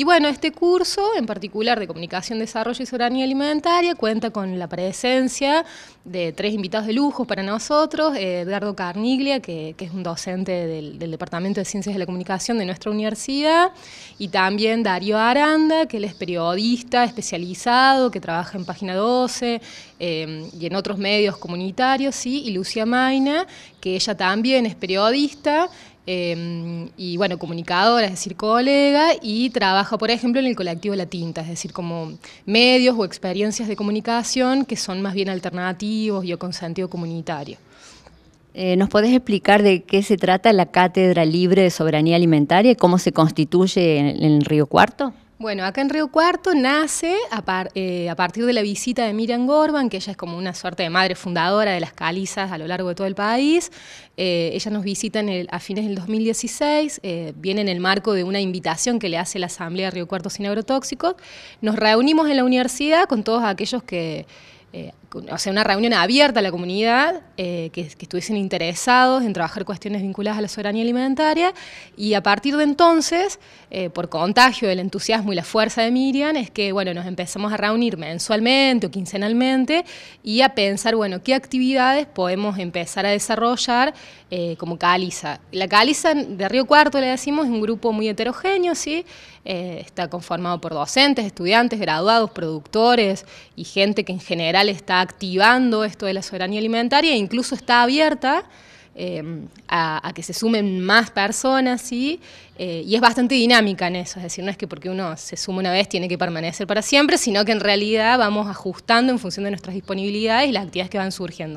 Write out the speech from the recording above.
Y bueno, este curso en particular de Comunicación, Desarrollo y Soberanía Alimentaria cuenta con la presencia de tres invitados de lujo para nosotros, eh, Edgardo Carniglia, que, es un docente del, Departamento de Ciencias de la Comunicación de nuestra universidad, y también Darío Aranda, que él es periodista especializado, que trabaja en Página 12 em, y en otros medios comunitarios, y Lucia Maina, que ella también es periodista, Em, y bueno, comunicadora, es decir, colega, y trabaja, por ejemplo, en el colectivo La Tinta, es decir, como medios o experiencias de comunicación que son más bien alternativos y o con sentido comunitario. Eh, ¿Nos podés explicar de qué se trata la Cátedra Libre de Soberanía Alimentaria y cómo se constituye en, el Río Cuarto? Bueno, acá en Río Cuarto nace eh, a, partir de la visita de Miriam Gorban, que ella es como una suerte de madre fundadora de las calizas a lo largo de todo el país. Eh, ella nos visita a fines del 2016, eh, viene en el marco de una invitación que le hace la Asamblea Río Cuarto Sin Agrotóxicos. Nos reunimos en la universidad con todos aquellos que eh, o sea, una reunión abierta a la comunidad, eh, que, estuviesen interesados en trabajar cuestiones vinculadas a la soberanía alimentaria, y a partir de entonces, eh, por contagio del entusiasmo y la fuerza de Miriam, es que, bueno, nos empezamos a reunir mensualmente o quincenalmente y a pensar, bueno, qué actividades podemos empezar a desarrollar como caliza. La caliza de Río Cuarto, le decimos, es un grupo muy heterogéneo, ¿sí? está conformado por docentes, estudiantes, graduados, productores y gente que en general está activando esto de la soberanía alimentaria e incluso está abierta eh, a, que se sumen más personas, eh, y es bastante dinámica en eso, es decir, no es que porque uno se suma una vez tiene que permanecer para siempre, sino que en realidad vamos ajustando en función de nuestras disponibilidades y las actividades que van surgiendo.